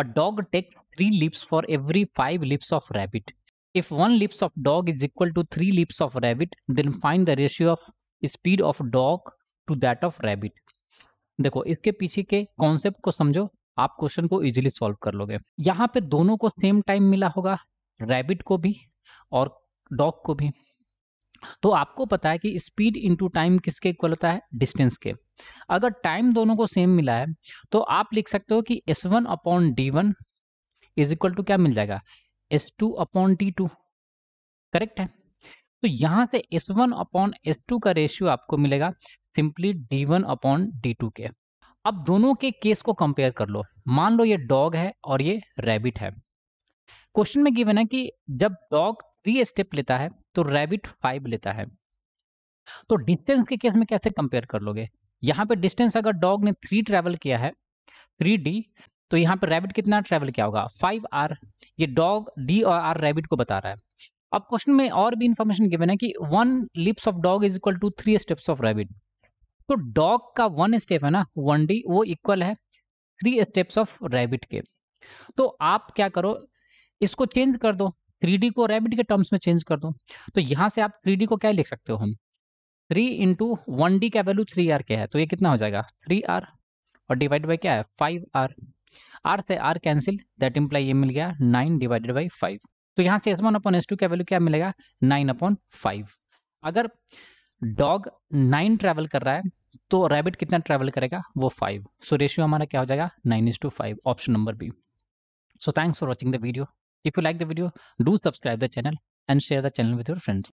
A dog takes three leaps for every five leaps of rabbit. If one leaps of dog is equal to three leaps of rabbit, then find the ratio of speed of dog to that of rabbit. देखो इसके पीछे के concept को समझो आप question को easily solve कर लोगे यहाँ पे दोनों को सेम टाइम मिला होगा रैबिट को भी और डॉग को भी तो आपको पता है कि स्पीड इनटू टाइम किसके इक्वल होता है डिस्टेंस के अगर टाइम दोनों को सेम मिला है तो आप लिख सकते हो कि S one upon D one is equal to क्या मिल जाएगा S two upon D two correct है तो यहां से S one upon S two का रेशियो आपको मिलेगा simply D one upon D two के अब दोनों के केस को कंपेयर कर लो मान लो ये डॉग है और ये रैबिट है क्वेश्चन में गिवन है कि जब डॉग थ्री स्टेप लेता है तो रैबिट फाइव लेता है तो डिस्टेंस के केस में कैसे कंपेयर कर लोगे यहाँ पे डिस्टेंस अगर डॉग ने थ्री ट्रैवल किया है थ्री डी तो यहाँ पे रैबिट कितना ट्रैवल किया होगा फाइव आर ये डॉग डी और आर रैबिट को बता रहा है अब क्वेश्चन में और भी इंफॉर्मेशन गिवन है कि one leaps of dog is equal to three steps of rabbit तो डॉग का वन स्टेप है ना वन डी वो इक्वल है थ्री स्टेप्स ऑफ रैबिट के तो आप क्या करो इसको चेंज कर दो थ्री को रैबिट के टर्म्स में चेंज कर दो तो यहाँ से आप थ्री को क्या लिख सकते हो हम थ्री इंटू वन डी का वैल्यू थ्री आर क्या है तो ये कितना हो जाएगा थ्री आर और डिवाइड बाई क्या है फाइव आर आर से आर कैंसिल दैट इम्प्लाई ये मिल गया नाइन डिवाइडेड बाई फाइव तो यहाँ से S one upon S two का वैल्यू क्या मिलेगा नाइन अपॉन फाइव अगर डॉग नाइन ट्रेवल कर रहा है तो रैबिट कितना ट्रेवल करेगा वो फाइव सो रेशियो हमारा क्या हो जाएगा nine is to five option number B so thanks for watching the video if you like the video do subscribe the channel and share the channel with your friends